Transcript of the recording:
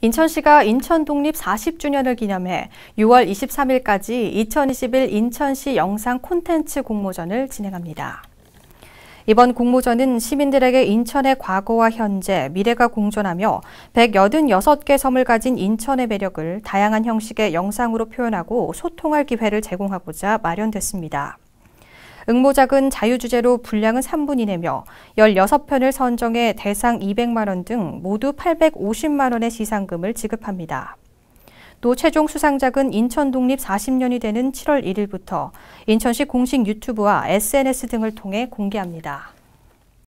인천시가 인천 독립 40주년을 기념해 6월 23일까지 2021 인천시 영상 콘텐츠 공모전을 진행합니다. 이번 공모전은 시민들에게 인천의 과거와 현재, 미래가 공존하며 186개 섬을 가진 인천의 매력을 다양한 형식의 영상으로 표현하고 소통할 기회를 제공하고자 마련됐습니다. 응모작은 자유주제로 분량은 3분이내며 16편을 선정해 대상 200만 원 등 모두 850만 원의 시상금을 지급합니다. 또 최종 수상작은 인천 독립 40년이 되는 7월 1일부터 인천시 공식 유튜브와 SNS 등을 통해 공개합니다.